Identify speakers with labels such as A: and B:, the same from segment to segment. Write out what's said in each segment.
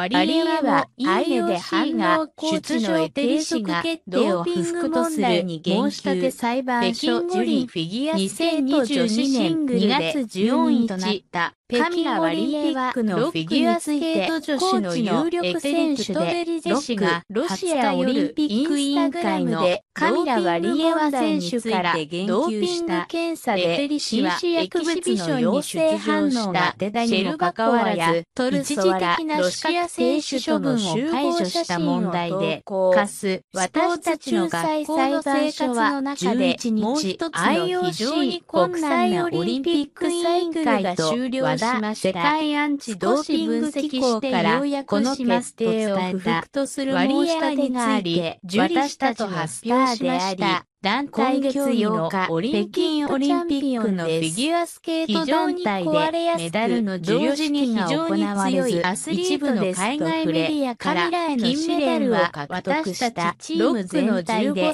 A: ワリエワは IOC が出場停止がデーピング問題に言及裁判所受理2022年2月14日となった。北京オリンピックのフィギュアスケート女子の有力選手で、ロックがロシアオリンピック委員会のカミラ・ワリエワ選手からドーピング検査で禁止薬物の陽性反応が出たにもかかわらず、トルソワらロシア選手処分を解除した問題で、かす、私たちの学校の生活の中で、11日、IOC 国際オリンピック委員会とだ世界アンチドーピング機構からこの決定を不服とする申し立てがあり、受理したと発表しました。団体競技の北京オリンピックのフィギュアスケート団体でメダルの授与式が行われず、一部の海外メディアから金メダルを獲得したチーム全体で、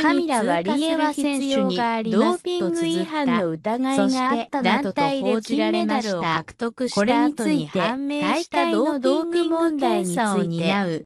A: カミラ・ワリエワ選手にドーピング違反の疑いがあったなどと報じられました。これについて、大会のドーピング問題につい昨日微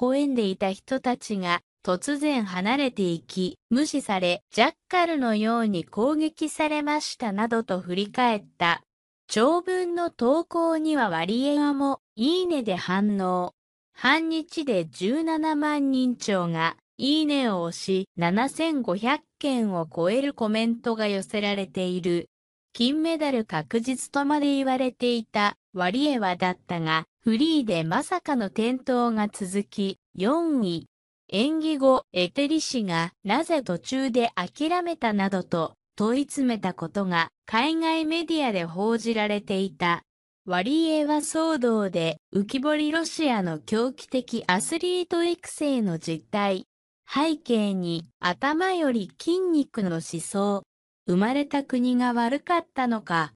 A: 笑んでいた人たちが突然離れていき、無視され、ジャッカルのように攻撃されましたなどと振り返った。長文の投稿にはワリエワも、いいねで反応。半日で17万人超が、いいねを押し、7500件を超えるコメントが寄せられている。金メダル確実とまで言われていたワリエワだったが、フリーでまさかの転倒が続き、4位。演技後、エテリ氏がなぜ途中で諦めたなどと問い詰めたことが海外メディアで報じられていた。ワリエワ騒動で浮き彫りロシアの狂気的アスリート育成の実態。背景に頭より筋肉の思想。生まれた国が悪かったのか。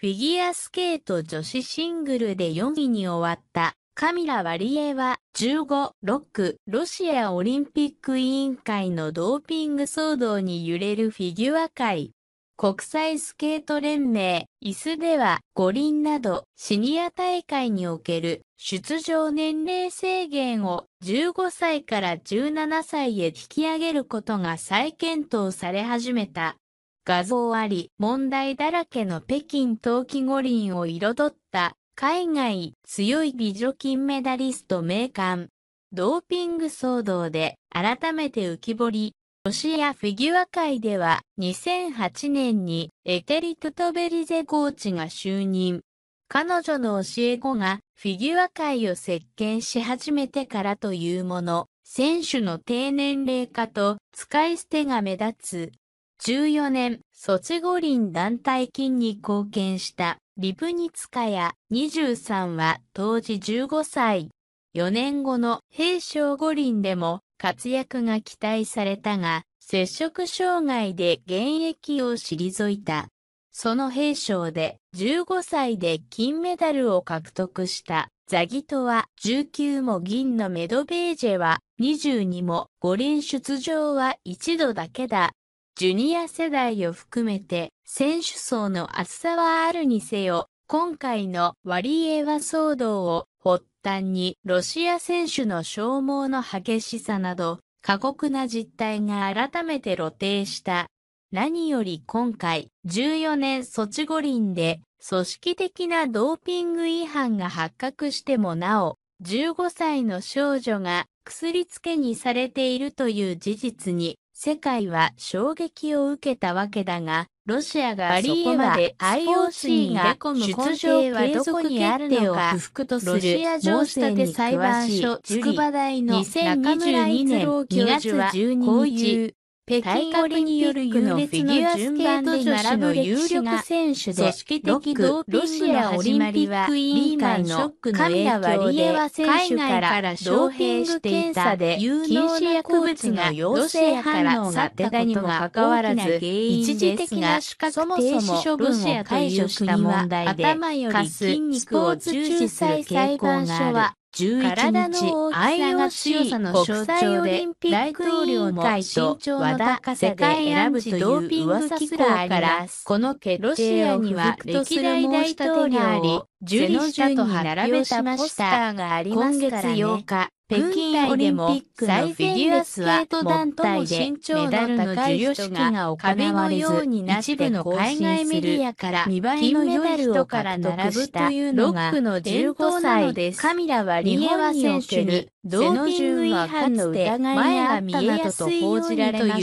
A: フィギュアスケート女子シングルで4位に終わった。カミラ・ワリエは15、6、ロシアオリンピック委員会のドーピング騒動に揺れるフィギュア界。国際スケート連盟、椅子では五輪などシニア大会における出場年齢制限を15歳から17歳へ引き上げることが再検討され始めた。画像あり問題だらけの北京冬季五輪を彩った海外強い美女金メダリスト名鑑。ドーピング騒動で改めて浮き彫り。ロシアフィギュア界では2008年にエテリ・トトベリゼコーチが就任。彼女の教え子がフィギュア界を席巻し始めてからというもの、選手の低年齢化と使い捨てが目立つ。14年、ソチ五輪団体金に貢献した。リプニツカヤ23は当時15歳。4年後の平昌五輪でも活躍が期待されたが、接触障害で現役を退いた。その平昌で15歳で金メダルを獲得したザギトは19も銀のメドベージェは22も五輪出場は一度だけだ。ジュニア世代を含めて選手層の厚さはあるにせよ、今回のワリエワ騒動を発端にロシア選手の消耗の激しさなど過酷な実態が改めて露呈した。何より今回14年ソチ五輪で組織的なドーピング違反が発覚してもなお15歳の少女が薬付けにされているという事実に世界は衝撃を受けたわけだが、ロシアがそこまで IOC が出場はどこにあるのか、ロシア上司立て裁判所、筑波大の中村一郎教授はこういう北京オリンピックのフィギュアスケート女子の有力選手で、組織的ドーピングのオリンピック委員会のカミラ・ワリエワ選手からドーしてい検査で禁止薬物が陽性反応が出たにもかかわらず、一時的な資格停止処分を解除した問題で、頭より筋肉を重視する傾向があは？11日、IOC 国際オリンピッ大統領会と和田世界選ぶという噂すらあります。この決定には歴代大統領あり、受理したと並べたました。今月8日、北京オリンピックのフィギュアスケート団体でメダルの授与式が行われず、一部の海外メディアから見栄えの良い人から並ぶというのが伝統なのです。カミラはリエワ選手にドーピング違反の疑いがあったなどと報じられま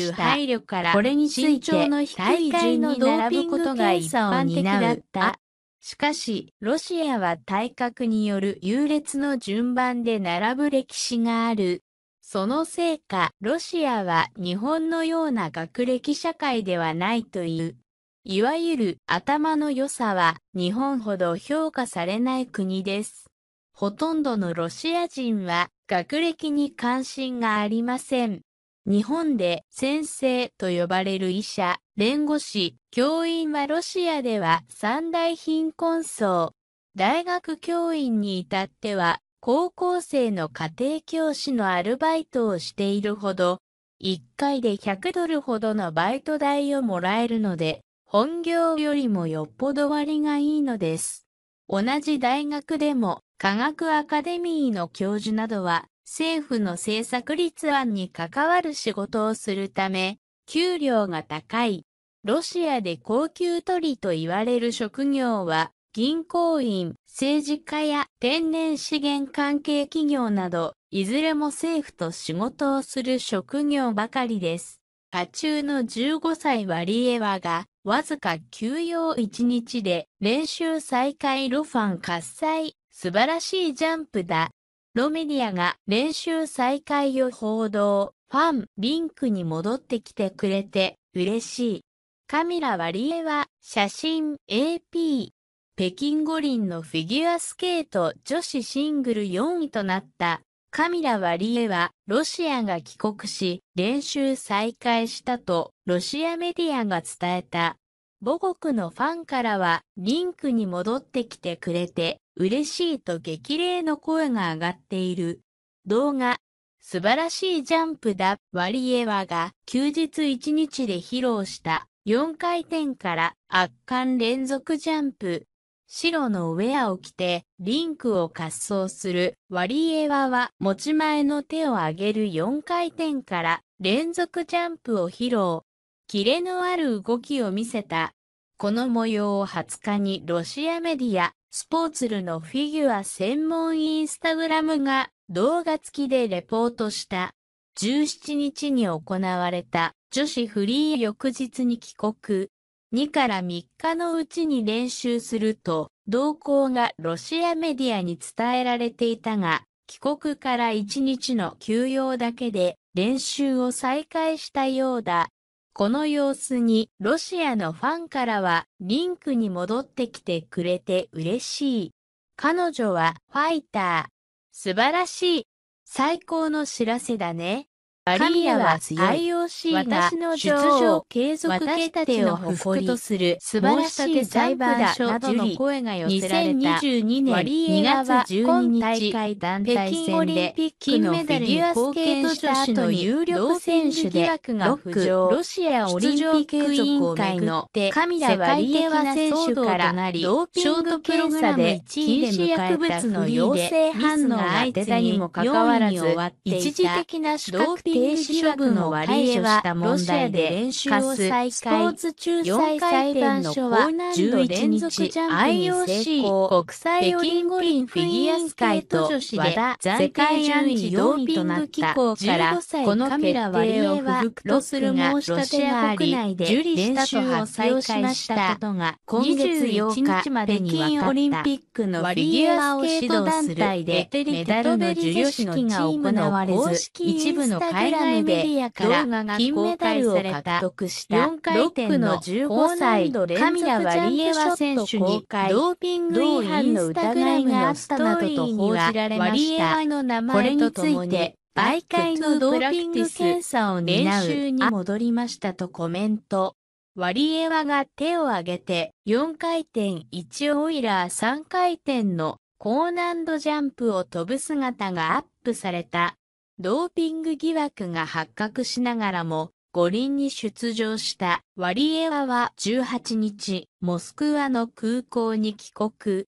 A: から、これについて、大会のドーピング検査を担ったしかし、ロシアは体格による優劣の順番で並ぶ歴史がある。そのせいか、ロシアは日本のような学歴社会ではないという。いわゆる頭の良さは日本ほど評価されない国です。ほとんどのロシア人は学歴に関心がありません。日本で先生と呼ばれる医者、弁護士、教員はロシアでは三大貧困層。大学教員に至っては高校生の家庭教師のアルバイトをしているほど、1回で100ドルほどのバイト代をもらえるので、本業よりもよっぽど割がいいのです。同じ大学でも科学アカデミーの教授などは政府の政策立案に関わる仕事をするため、給料が高い。ロシアで高級取りと言われる職業は、銀行員、政治家や天然資源関係企業など、いずれも政府と仕事をする職業ばかりです。家中の15歳ワリエワが、わずか休養1日で練習再開ロファン喝采、素晴らしいジャンプだ、ロメディアが練習再開を報道、ファン、リンクに戻ってきてくれて嬉しい。カミラ・ワリエは写真 AP。北京五輪のフィギュアスケート女子シングル4位となったカミラ・ワリエはロシアが帰国し練習再開したとロシアメディアが伝えた。母国のファンからはリンクに戻ってきてくれて嬉しいと激励の声が上がっている。動画、素晴らしいジャンプだ、ワリエワが休日1日で披露した4回転から圧巻連続ジャンプ。白のウェアを着てリンクを滑走するワリエワは持ち前の手を上げる4回転から連続ジャンプを披露。キレのある動きを見せた。この模様を20日にロシアメディア、スポーツルのフィギュア専門インスタグラムが動画付きでレポートした。17日に行われた女子フリー翌日に帰国。2から3日のうちに練習すると、動向がロシアメディアに伝えられていたが、帰国から1日の休養だけで練習を再開したようだ。この様子にロシアのファンからはリンクに戻ってきてくれて嬉しい。彼女はファイター。素晴らしい。最高の知らせだね。バリアは強い。IOC が出場継続決定を誇りとする素晴らしい裁判所などの声が寄せられた。2022年2月12日、北京オリンピックのフィギュアスケート女子の有力選手で6、ロシアオリンピック委員会のカミラ・ワリエワ選手からドーピング検査で禁止薬物の陽性反応が出たにもかかわらず、一時的な資格停止処分を割りした問題で練習を再開。スポーツ仲裁裁判所は11日 IOC 国際オリンピックフィギュアス界と和田ン界順位4位となったからこの決定を不服とするがロシア国内で練習を再開したことが今月8日までオリンピックのフィギュアを指導する団体でメダルの授与式が行われず一部の会海外メデで動画が金メダルを獲得した4回転の15歳、神谷ワリエワ選手にドーピング違反の疑いがあったなどと報じられました。これについて、媒介のドーピング検査を練習に戻りましたとコメント。ワリエワが手を挙げて4回転1オイラー3回転の高難度ジャンプを飛ぶ姿がアップされた。ドーピング疑惑が発覚しながらも、五輪に出場したワリエワは18日、モスクワの空港に帰国。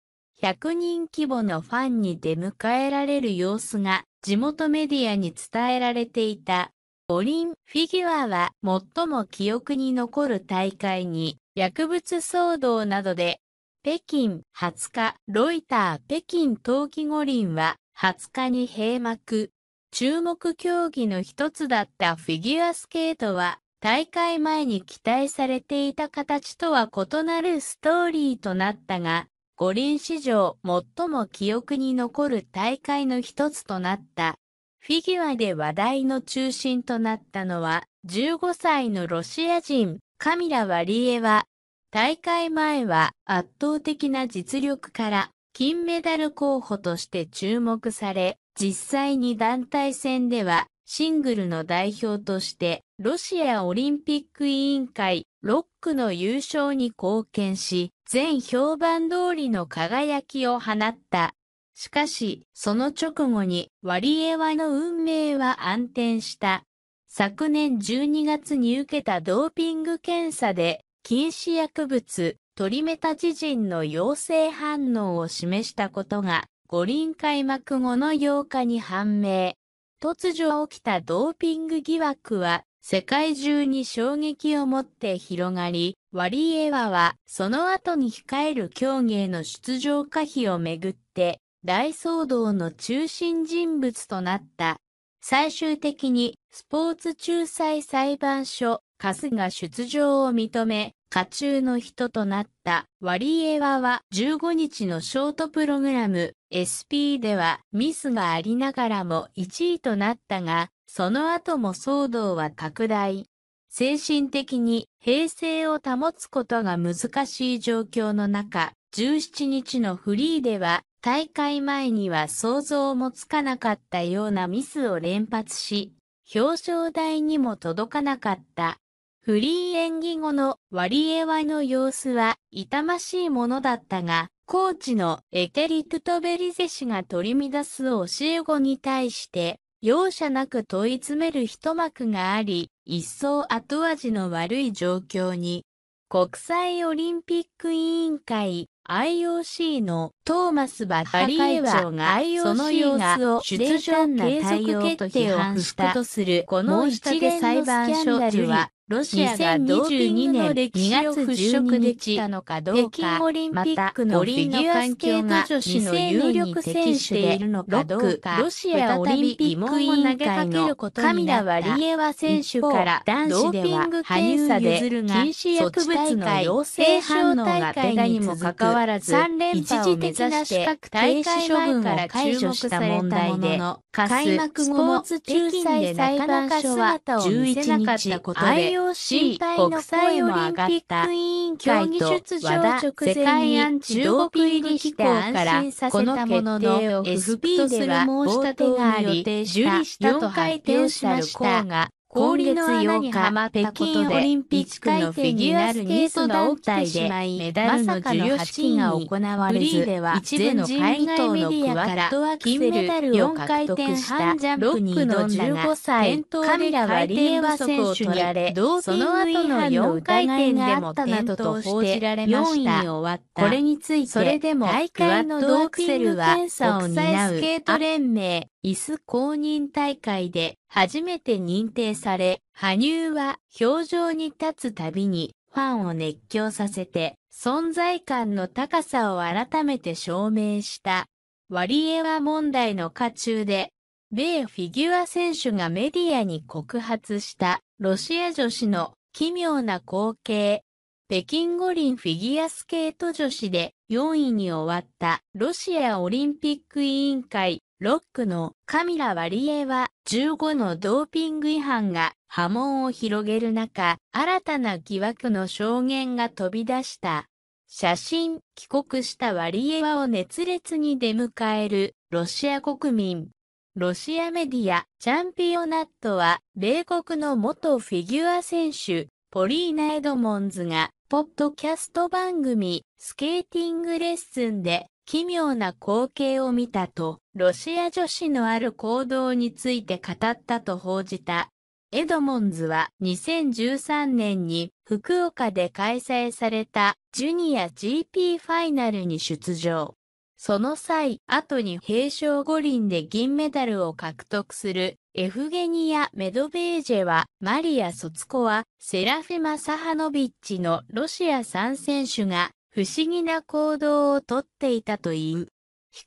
A: 100人規模のファンに出迎えられる様子が地元メディアに伝えられていた。五輪フィギュアは最も記憶に残る大会に薬物騒動などで、北京20日、ロイター北京冬季五輪は20日に閉幕。注目競技の一つだったフィギュアスケートは、大会前に期待されていた形とは異なるストーリーとなったが、五輪史上最も記憶に残る大会の一つとなった。フィギュアで話題の中心となったのは、15歳のロシア人、カミラ・ワリエワ。大会前は圧倒的な実力から、金メダル候補として注目され、実際に団体戦ではシングルの代表としてロシアオリンピック委員会ロックの優勝に貢献し、全評判通りの輝きを放った。しかし、その直後にワリエワの運命は暗転した。昨年12月に受けたドーピング検査で、禁止薬物トリメタジジンの陽性反応を示したことが五輪開幕後の8日に判明。突如起きたドーピング疑惑は世界中に衝撃をもって広がり、ワリエワはその後に控える競技への出場可否をめぐって大騒動の中心人物となった。最終的にスポーツ仲裁裁判所カスが出場を認め、家中の人となったワリエワは15日のショートプログラム SP ではミスがありながらも1位となったが、その後も騒動は拡大。精神的に平静を保つことが難しい状況の中、17日のフリーでは大会前には想像もつかなかったようなミスを連発し、表彰台にも届かなかった。フリー演技後のワリエワの様子は痛ましいものだったが、コーチのエケリ・トゥトベリゼ氏が取り乱す教え子に対して、容赦なく問い詰める一幕があり、一層後味の悪い状況に、国際オリンピック委員会 IOC のトーマス・バッハ会長がの様子を出場な対応と批判したとするこの一連の裁判所はロシアが2022年2月払拭できたのかどうか、北京オリンピックのフィギュアスケー女子の有力選手でいるのかどうか、ロシアオリンピック委員会のカミラ・ワリエワ選手から男子では羽生結弦が禁止薬物の陽性反応が出たにもかかわらず、一時的な資格大会処分から解除した問題で、開幕後も北京で裁判所は11日、IOC 国際リ上がった委員会と和田世界アンチドーピング機構からこの決定を不服とす申し立てがあり、受理したと発表された。氷の8日、北京オリンピックのフィギュアスが起きてしまい、メダルの授与式が行われず、では一部の海外メディアから金メダルを獲得したロックの15歳、カミラはリエワ選手にられ、その後の4回転でも転倒と報じられました。これについて、それでも大会のドークセルは、国際スケート連盟、椅子公認大会で初めて認定され、羽生は表情に立つたびにファンを熱狂させて存在感の高さを改めて証明した。ワリエワ問題の下中で、米フィギュア選手がメディアに告発したロシア女子の奇妙な光景。北京五輪フィギュアスケート女子で4位に終わったロシアオリンピック委員会ロックのカミラ・ワリエは15のドーピング違反が波紋を広げる中、新たな疑惑の証言が飛び出した。写真、帰国したワリエワを熱烈に出迎えるロシア国民。ロシアメディア、チャンピオナットは、米国の元フィギュア選手、ポリーナ・エドモンズが、ポッドキャスト番組、スケーティングレッスンで、奇妙な光景を見たと、ロシア女子のある行動について語ったと報じた。エドモンズは2013年に福岡で開催されたジュニア GP ファイナルに出場。その際、後に平昌五輪で銀メダルを獲得するエフゲニア・メドベージェは、マリア・ソツコワ、セラフィマ・サハノビッチのロシア3選手が不思議な行動をとっていたという。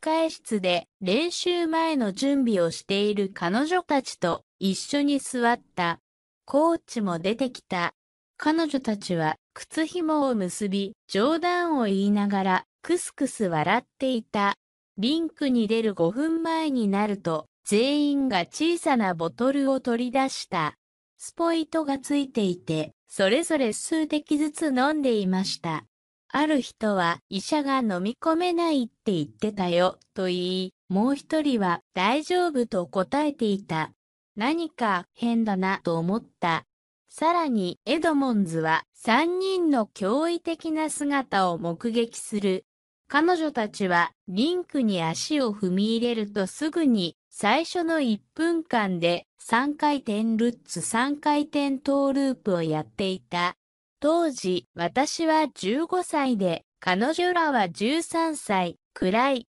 A: 控え室で練習前の準備をしている彼女たちと一緒に座った。コーチも出てきた。彼女たちは靴紐を結び、冗談を言いながらクスクス笑っていた。リンクに出る5分前になると、全員が小さなボトルを取り出した。スポイトがついていて、それぞれ数滴ずつ飲んでいました。ある人は医者が飲み込めないって言ってたよと言い、もう一人は大丈夫と答えていた。何か変だなと思った。さらにエドモンズは3人の驚異的な姿を目撃する。彼女たちはリンクに足を踏み入れるとすぐに最初の1分間で3回転ルッツ3回転トーループをやっていた。当時、私は15歳で、彼女らは13歳くらい。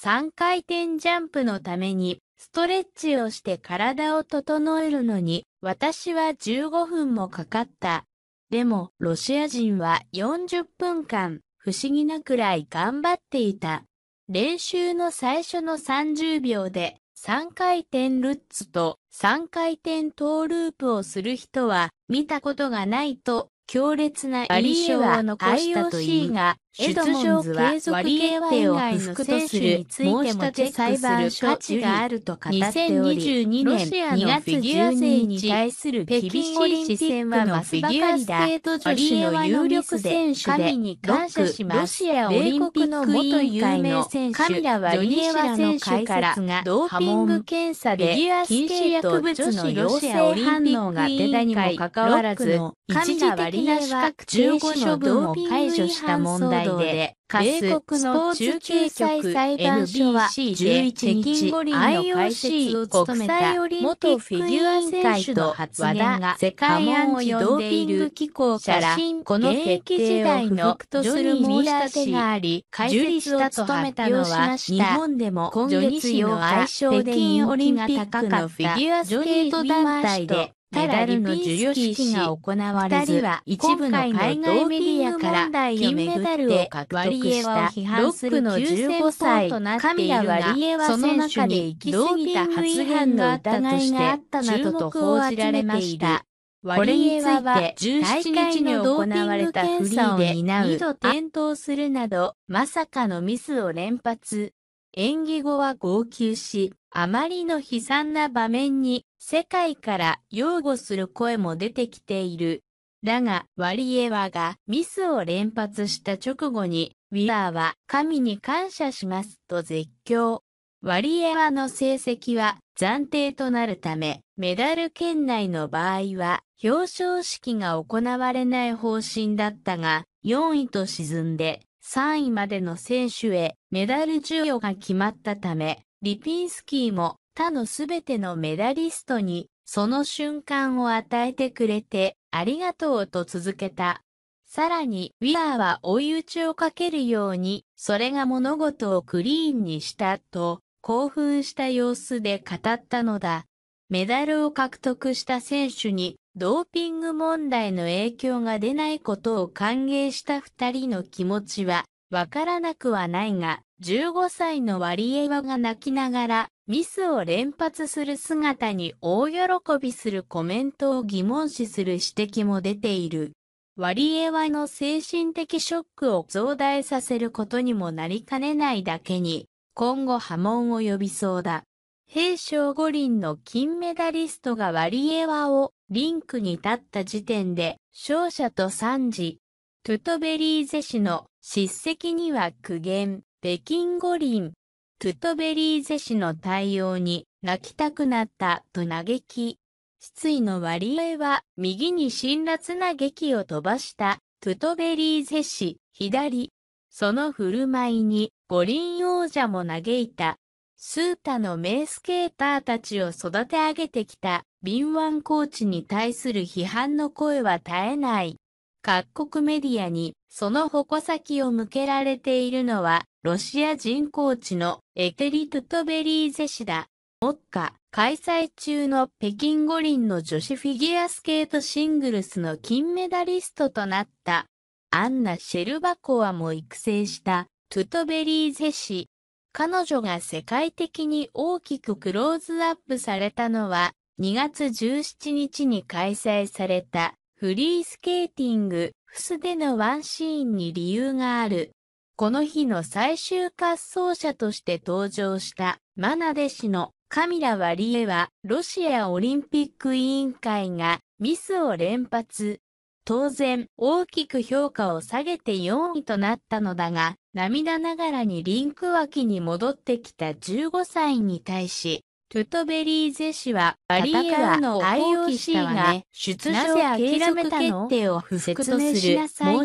A: 3回転ジャンプのために、ストレッチをして体を整えるのに、私は15分もかかった。でも、ロシア人は40分間、不思議なくらい頑張っていた。練習の最初の30秒で、3回転ルッツと3回転トーループをする人は見たことがないと強烈な印象を残したといい。出場継続決定を不服とする申し立て裁判所価値があると語っており、ロシアのフィギュア勢に対する厳しい視線は増すばかりだ。ワリエワ有力選手神に感謝します。ロシアオリンピック委員会のカミラ・ワリエワ選手からドーピング検査で禁止薬物の陽性反応が出たにもかかわらず、カミラ・ワリエワ15処分を解除した問題道で、米国の中継局 NBC 1 1京五 IOC 説を務めた元フィギュア選手の発言が世界アンチドーピング機構からこの決定を不服とする申し立てがあり、解説を務めたのは日本でも今月8日北京オリンピックのフィギュアスケート団体でメダルの授与式が行われず、一部の海外メディアから金メダルを獲得したロックの15歳、神谷ワリエワ選手にドきピンた発言の疑いがあったなどと報じられました。これについて17日に行われたフリーで2度転倒するなど、まさかのミスを連発。演技後は号泣し、あまりの悲惨な場面に世界から擁護する声も出てきている。だが、ワリエワがミスを連発した直後に、ウィアーは神に感謝しますと絶叫。ワリエワの成績は暫定となるため、メダル圏内の場合は表彰式が行われない方針だったが、4位と沈んで3位までの選手へメダル授与が決まったため、リピンスキーも他のすべてのメダリストにその瞬間を与えてくれてありがとうと続けた。さらに、ウィアーは追い打ちをかけるように、それが物事をクリーンにしたと、興奮した様子で語ったのだ。メダルを獲得した選手にドーピング問題の影響が出ないことを歓迎した二人の気持ちは、わからなくはないが、15歳のワリエワが泣きながら、ミスを連発する姿に大喜びするコメントを疑問視する指摘も出ている。ワリエワの精神的ショックを増大させることにもなりかねないだけに、今後波紋を呼びそうだ。平昌五輪の金メダリストがワリエワをリンクに立った時点で勝者と賛事。トゥトベリーゼ氏の叱責には苦言、北京五輪。トゥトベリーゼ氏の対応に泣きたくなったと嘆き。失意の割合は右に辛辣な劇を飛ばしたトゥトベリーゼ氏、左。その振る舞いに五輪王者も嘆いた。スータの名スケーターたちを育て上げてきた敏腕コーチに対する批判の声は絶えない。各国メディアにその矛先を向けられているのは、ロシア人コーチのエテリ・トゥトベリーゼ氏だ。目下、開催中の北京五輪の女子フィギュアスケートシングルスの金メダリストとなった、アンナ・シェルバコワも育成したトゥトベリーゼ氏。彼女が世界的に大きくクローズアップされたのは、2月17日に開催されたフリースケーティングフスでのワンシーンに理由がある。この日の最終滑走者として登場したマナデ氏のカミラ・ワリエはロシアオリンピック委員会がミスを連発。当然大きく評価を下げて4位となったのだが涙ながらにリンク脇に戻ってきた15歳に対しトゥトベリーゼ氏は、バリエアの IOC が出場継続決定を不服とする申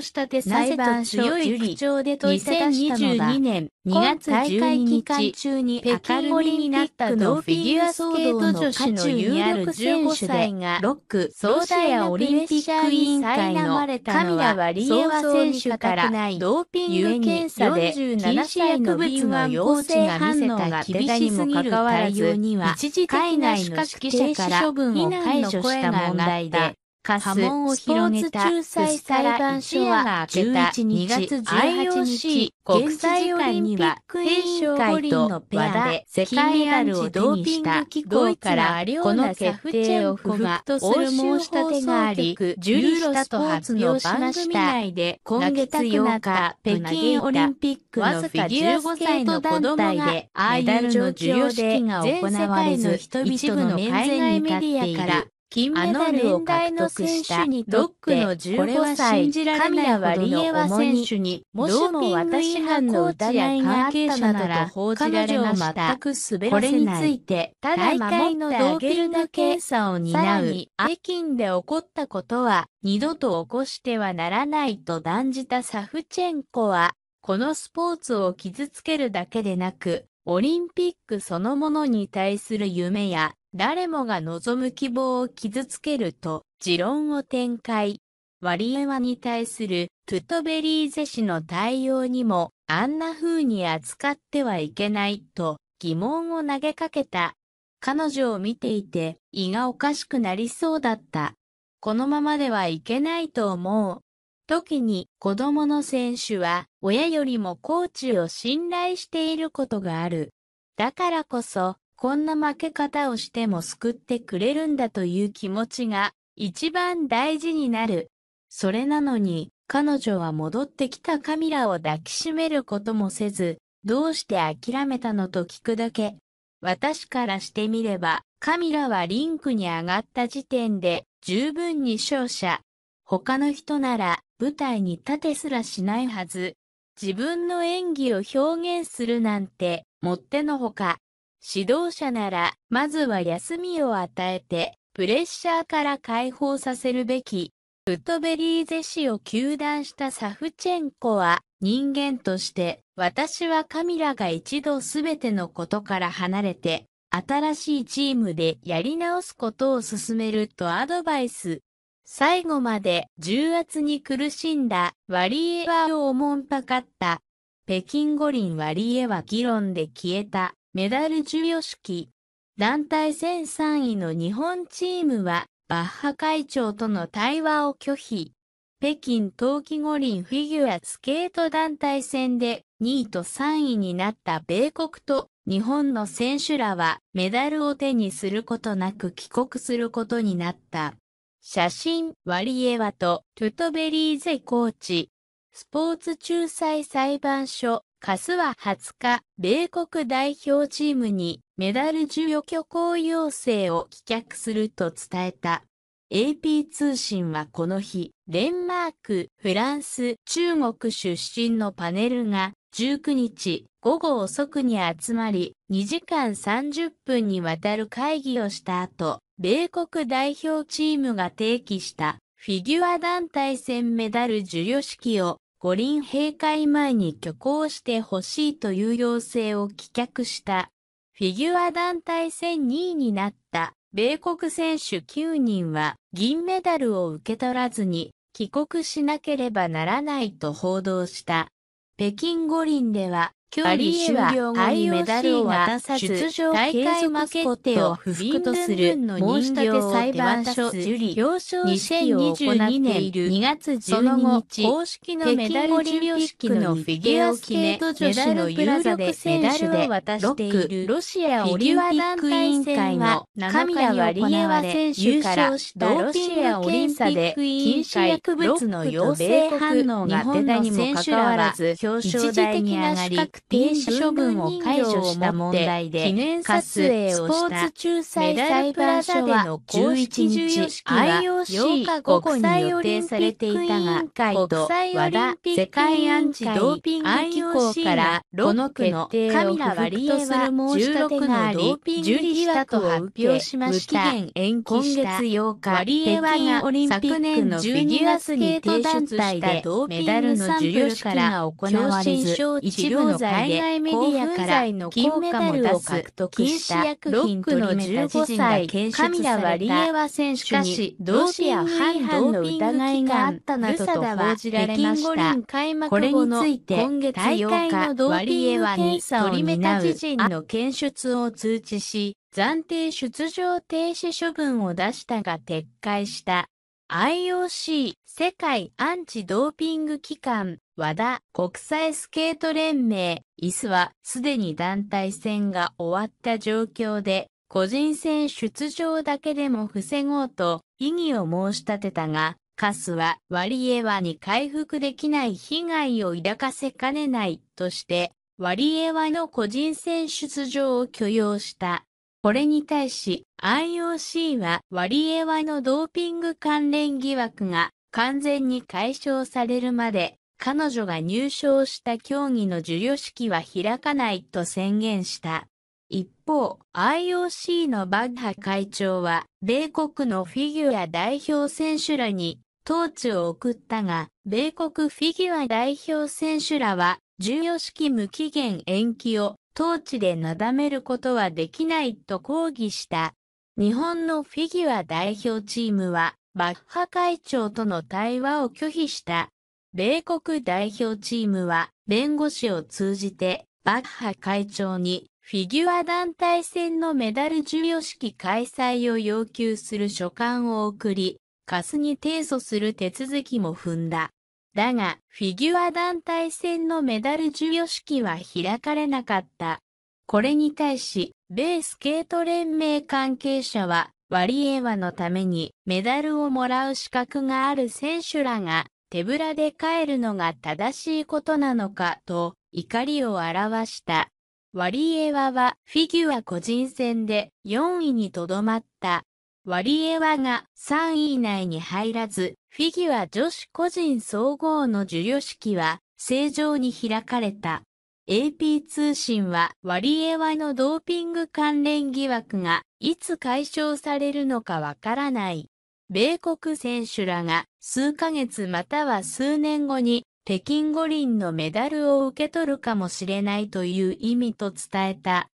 A: し立て裁判所より口で問いただ2022年2月12日、期間中に北京オリになったのフィギュア騒動の渦中にある15歳が、ロック、ソーダやオリンピック委員会にれのカミラ・ワリエワ選手から、ドーピング検査で禁止薬物の陽性反応が出たにもかかわらず、には、海外の資格停止処分を解除した問題で、カス、波紋を広げた、仲裁裁判所は11日、2日、国際会には、委員会とのペアで世界メダルをドーピング機構から、この決定を不服とする申し立てがあり、受理したと発表しました。今月8日、北京オリンピックわずか1 5歳の子供で、メダルの授与式が行われず、一部の海外メディアから、金メダルを獲得したロックの15歳、神谷ワリエワ選手に、もしも私の疑いがあったな報じられました。全く滑らせない。これについて、ただ守ってあげるだけを担う、北京で起こったことは、二度と起こしてはならないと断じたサフチェンコは、このスポーツを傷つけるだけでなく、オリンピックそのものに対する夢や、誰もが望む希望を傷つけると持論を展開。ワリエワに対するトゥトベリーゼ氏の対応にもあんな風に扱ってはいけないと疑問を投げかけた。彼女を見ていて胃がおかしくなりそうだった。このままではいけないと思う。時に子供の選手は親よりもコーチを信頼していることがある。だからこそこんな負け方をしても救ってくれるんだという気持ちが一番大事になる。それなのに、彼女は戻ってきたカミラを抱きしめることもせず、どうして諦めたのと聞くだけ。私からしてみれば、カミラはリンクに上がった時点で十分に勝者。他の人なら舞台に立てすらしないはず。自分の演技を表現するなんて、もってのほか、指導者なら、まずは休みを与えて、プレッシャーから解放させるべき。ウトベリーゼ氏を糾弾したサフチェンコは、人間として、私はカミラが一度すべてのことから離れて、新しいチームでやり直すことを進めるとアドバイス。最後まで重圧に苦しんだワリエワをおもんぱかった。北京五輪ワリエワ議論で消えた。メダル授与式。団体戦3位の日本チームは、バッハ会長との対話を拒否。北京冬季五輪フィギュアスケート団体戦で2位と3位になった米国と日本の選手らはメダルを手にすることなく帰国することになった。写真、ワリエワとトゥトベリーゼコーチ。スポーツ仲裁裁判所カスは20日、米国代表チームにメダル授与許可要請を棄却すると伝えた。AP 通信はこの日、デンマーク、フランス、中国出身のパネルが19日午後遅くに集まり、2時間30分にわたる会議をした後、米国代表チームが提起したフィギュア団体戦メダル授与式を五輪閉会前に挙行してほしいという要請を棄却した。フィギュア団体戦2位になった米国選手9人は銀メダルを受け取らずに帰国しなければならないと報道した。北京五輪では競技終了後にメダルを渡さず、大会マ決定を不服とする申し立て裁判所受理、表彰式を行年2月12日、公式のメダルオリンのフィギュアを決め、メダルプラザでメダルを渡しているロシアオリンピック委員会の神谷ワリエワ選手からロシアオリンピックで、禁止薬物の陽性反応が出たにもかかわらず表彰台に上がり、禁止処分を解除した問題で、記念撮影をしたメダルプラザでは11日、IOC 国際予定されていたが、国と、和田世界アンチドーピング機構から、この区のカミラ・ワリエは16のドーピング疑惑を発表しました。期限延期した今月8日、ワリエワが昨年ンピックの12月にト団体でメダルの授与式が行われず、一部の海外メディアから金メダルを獲得したロックの15歳、カミラ・ワリエワ選手にロシア反ドーピング疑いがあったなどと報じられました。これについて、今月8日のワリエワに取り目た自人の検出を通知し、暫定出場停止処分を出したが撤回した。IOC 世界アンチドーピング機関和田国際スケート連盟椅子はすでに団体戦が終わった状況で個人戦出場だけでも防ごうと異議を申し立てたがカスはワリエワに回復できない被害を抱かせかねないとしてワリエワの個人戦出場を許容した。これに対し IOC はワリエワのドーピング関連疑惑が完全に解消されるまで彼女が入賞した競技の授与式は開かないと宣言した。一方、IOC のバッハ会長は、米国のフィギュア代表選手らに、トーチを送ったが、米国フィギュア代表選手らは、授与式無期限延期を統治でなだめることはできないと抗議した。日本のフィギュア代表チームは、バッハ会長との対話を拒否した。米国代表チームは、弁護士を通じて、バッハ会長に、フィギュア団体戦のメダル授与式開催を要求する書簡を送り、カスに提訴する手続きも踏んだ。だが、フィギュア団体戦のメダル授与式は開かれなかった。これに対し、米スケート連盟関係者は、ワリエワのためにメダルをもらう資格がある選手らが手ぶらで帰るのが正しいことなのかと怒りを表した。ワリエワはフィギュア個人戦で4位にとどまった。ワリエワが3位以内に入らず、フィギュア女子個人総合の授与式は正常に開かれた。AP 通信はワリエワのドーピング関連疑惑がいつ解消されるのかわからない。米国選手らが数ヶ月または数年後に北京五輪のメダルを受け取るかもしれないという意味と伝えた。